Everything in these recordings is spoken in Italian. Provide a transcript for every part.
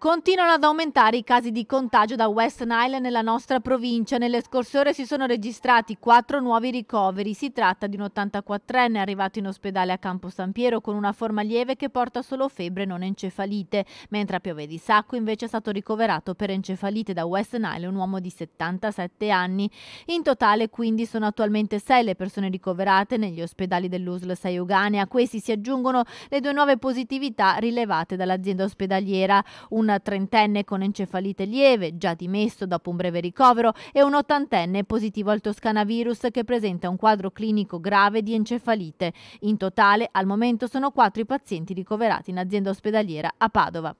Continuano ad aumentare i casi di contagio da West Nile nella nostra provincia. Nelle scorse ore si sono registrati quattro nuovi ricoveri. Si tratta di un 84enne arrivato in ospedale a Campo San Piero con una forma lieve che porta solo febbre e non encefalite, mentre a Piove di Sacco invece è stato ricoverato per encefalite da West Nile un uomo di 77 anni. In totale quindi sono attualmente sei le persone ricoverate negli ospedali dell'USL Saiugane. A questi si aggiungono le due nuove positività rilevate dall'azienda ospedaliera. Un un trentenne con encefalite lieve, già dimesso dopo un breve ricovero, e un ottantenne positivo al toscanavirus che presenta un quadro clinico grave di encefalite. In totale, al momento sono quattro i pazienti ricoverati in azienda ospedaliera a Padova.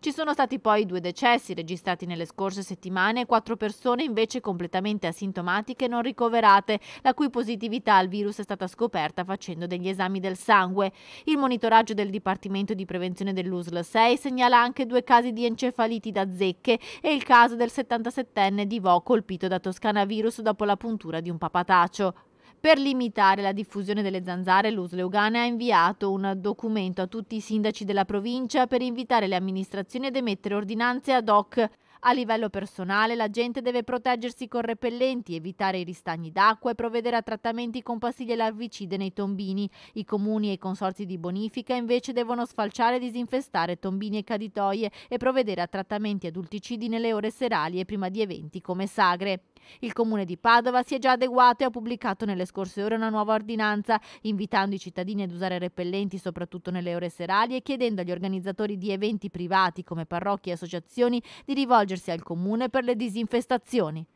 Ci sono stati poi due decessi registrati nelle scorse settimane e quattro persone invece completamente asintomatiche non ricoverate, la cui positività al virus è stata scoperta facendo degli esami del sangue. Il monitoraggio del Dipartimento di Prevenzione dell'USL 6 segnala anche due casi di encefaliti da zecche e il caso del 77enne di Vo colpito da toscanavirus dopo la puntura di un papataccio. Per limitare la diffusione delle zanzare, l'USL Leuganea ha inviato un documento a tutti i sindaci della provincia per invitare le amministrazioni ad emettere ordinanze ad hoc a livello personale la gente deve proteggersi con repellenti, evitare i ristagni d'acqua e provvedere a trattamenti con pastiglie larvicide nei tombini. I comuni e i consorzi di bonifica invece devono sfalciare e disinfestare tombini e caditoie e provvedere a trattamenti adulticidi nelle ore serali e prima di eventi come sagre. Il comune di Padova si è già adeguato e ha pubblicato nelle scorse ore una nuova ordinanza, invitando i cittadini ad usare repellenti soprattutto nelle ore serali e chiedendo agli organizzatori di eventi privati come parrocchie e associazioni di rivolgersi al comune per le disinfestazioni.